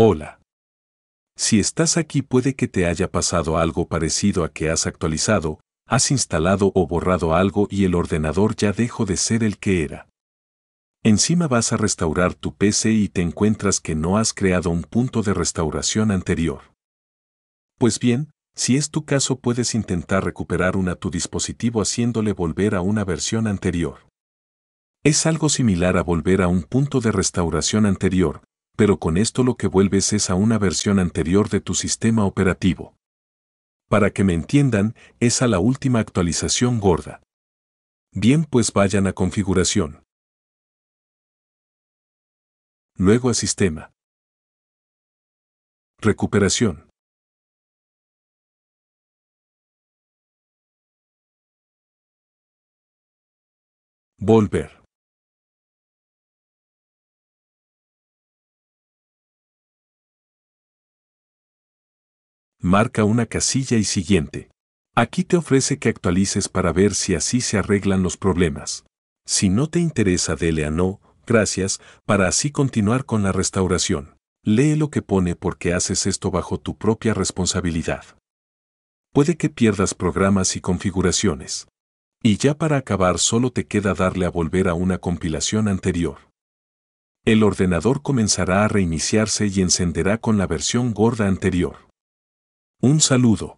Hola. Si estás aquí puede que te haya pasado algo parecido a que has actualizado, has instalado o borrado algo y el ordenador ya dejó de ser el que era. Encima vas a restaurar tu PC y te encuentras que no has creado un punto de restauración anterior. Pues bien, si es tu caso puedes intentar recuperar una tu dispositivo haciéndole volver a una versión anterior. Es algo similar a volver a un punto de restauración anterior, pero con esto lo que vuelves es a una versión anterior de tu sistema operativo. Para que me entiendan, es a la última actualización gorda. Bien, pues vayan a configuración. Luego a sistema. Recuperación. Volver. marca una casilla y siguiente. Aquí te ofrece que actualices para ver si así se arreglan los problemas. Si no te interesa, dele a no, gracias, para así continuar con la restauración. Lee lo que pone porque haces esto bajo tu propia responsabilidad. Puede que pierdas programas y configuraciones. Y ya para acabar solo te queda darle a volver a una compilación anterior. El ordenador comenzará a reiniciarse y encenderá con la versión gorda anterior. Un saludo.